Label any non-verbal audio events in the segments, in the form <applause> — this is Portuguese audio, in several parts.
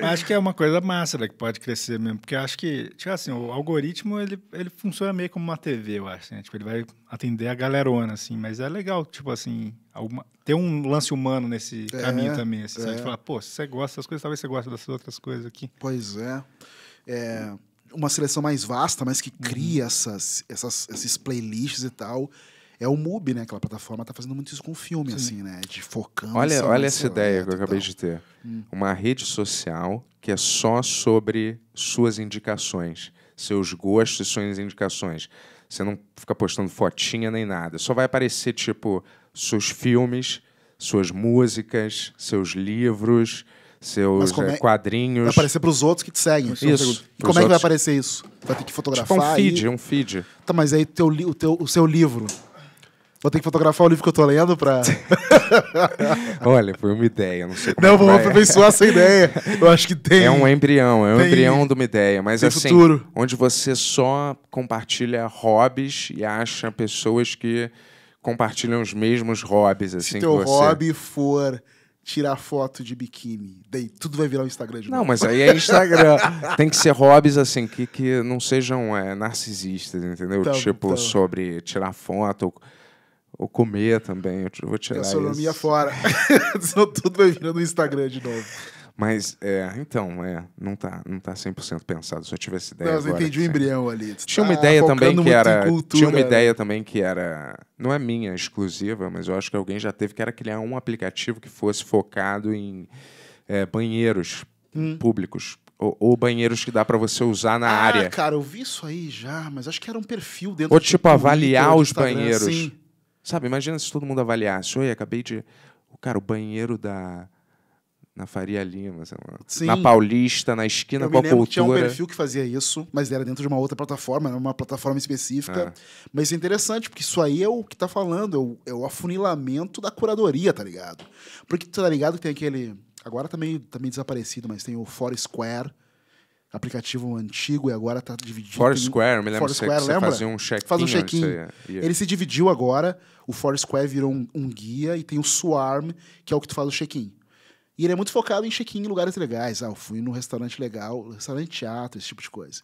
Mas acho que é uma coisa massa, né, que pode crescer mesmo, porque acho que, tipo assim, o algoritmo, ele, ele funciona meio como uma TV, eu acho, né? Tipo, ele vai atender a galerona, assim, mas é legal, tipo assim, alguma, ter um lance humano nesse é, caminho também, assim, é. Falar, pô, se você gosta dessas coisas, talvez você goste dessas outras coisas aqui. Pois é. É uma seleção mais vasta, mas que cria uhum. essas, essas, esses playlists e tal. É o MUBI, né? Aquela plataforma tá fazendo muito isso com filme, Sim. assim, né? De focando. Olha, olha essa ideia né, que eu acabei de ter. Hum. Uma rede social que é só sobre suas indicações, seus gostos e suas indicações. Você não fica postando fotinha nem nada. Só vai aparecer, tipo, seus filmes, suas músicas, seus livros seus eh, é, quadrinhos. Vai aparecer para os outros que te seguem. Isso. e como é que vai aparecer isso? Vai ter que fotografar? Tipo um feed, e... um feed. Tá, mas aí teu, o, teu, o seu livro Vou ter que fotografar o livro que eu tô lendo pra. <laughs> Olha, foi uma ideia, não sei como Não, vou é. aperfeiçoar essa ideia. Eu acho que tem. É um embrião, é um tem... embrião de uma ideia. Mas tem assim, futuro. onde você só compartilha hobbies e acha pessoas que compartilham os mesmos hobbies. Assim, Se teu você... hobby for tirar foto de biquíni. Daí tudo vai virar o um Instagram de novo. Não, mas aí é Instagram. <laughs> Tem que ser hobbies assim, que, que não sejam é, narcisistas, entendeu? Então, tipo, então. sobre tirar foto. Ou comer também. Eu vou tirar Gastronomia fora. <laughs> Senão tudo vai virando no Instagram de novo. Mas, é, então, é, não tá, não tá 100% pensado. Se eu tivesse ideia. Não, agora, entendi o assim. embrião ali. tinha uma tá ideia também que era. Cultura, tinha uma né? ideia também que era. Não é minha é exclusiva, mas eu acho que alguém já teve que era criar um aplicativo que fosse focado em é, banheiros hum. públicos. Ou, ou, banheiros que dá para você usar na ah, área. Cara, eu vi isso aí já, mas acho que era um perfil dentro Ou, tipo, avaliar os banheiros. Sim Sabe, imagina se todo mundo avaliasse. Oi, acabei de. Cara, o banheiro da. Na Faria Lima, na Paulista, na esquina eu com a cultura. Tinha um perfil que fazia isso, mas era dentro de uma outra plataforma, era uma plataforma específica. É. Mas isso é interessante, porque isso aí é o que tá falando, é o, é o afunilamento da curadoria, tá ligado? Porque tá ligado que tem aquele. Agora também tá, meio, tá meio desaparecido, mas tem o Foursquare. Square aplicativo antigo e agora está dividido. Foursquare, me lembro Foursquare, lembra? Você fazia um check-in. Faz um check-in. Yeah. É, ele se dividiu agora, o Foursquare virou um, um, guia e tem o Swarm, que é o que tu faz o check-in. E ele é muito focado em check-in em lugares legais. Ah, eu fui num restaurante legal, restaurante teatro, esse tipo de coisa.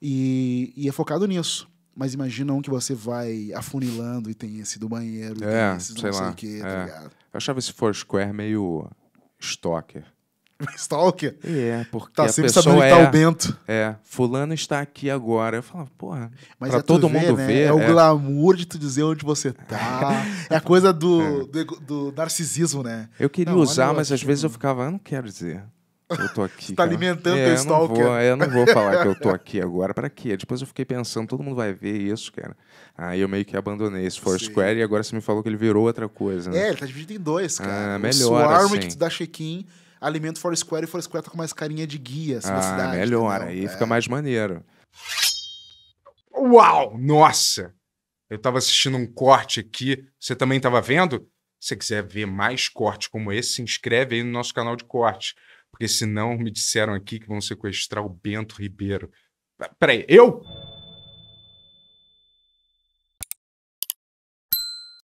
E, e é focado nisso. Mas imagina um que você vai afunilando e tem esse do banheiro, é, tem esse do sei não sei o quê, tá é. tá ligado? Eu achava esse Foursquare meio stalker. <laughs> Stalker. É, porque tá sempre sabendo tá é, o Bento. É, fulano está aqui agora. Eu falo, porra, Mas pra é todo ver, mundo né? ver. É, é o glamour de tu dizer onde você tá. <laughs> é a coisa do, é. do, do, narcisismo, né? Eu queria não, usar, mas às vezes eu ficava, eu não quero dizer. Eu tô aqui. tá alimentando é, o stalker. Não vou, é, eu não vou falar que eu tô <laughs> aqui agora. Pra quê? Depois eu fiquei pensando, todo mundo vai ver isso, cara. Aí eu meio que abandonei esse Foursquare e agora você me falou que ele virou outra coisa. Né? É, ele tá dividido em dois, ah, cara. Ah, melhor. O Swarm assim. que tu dá check-in Alimento Foursquare e Foursquare tá com mais carinha de guia assim, ah, cidade. Melhor, aí é. fica mais maneiro. Uau! Nossa! Eu tava assistindo um corte aqui. Você também tava vendo? Se você quiser ver mais cortes como esse, se inscreve aí no nosso canal de cortes. Porque senão me disseram aqui que vão sequestrar o Bento Ribeiro. Peraí, eu?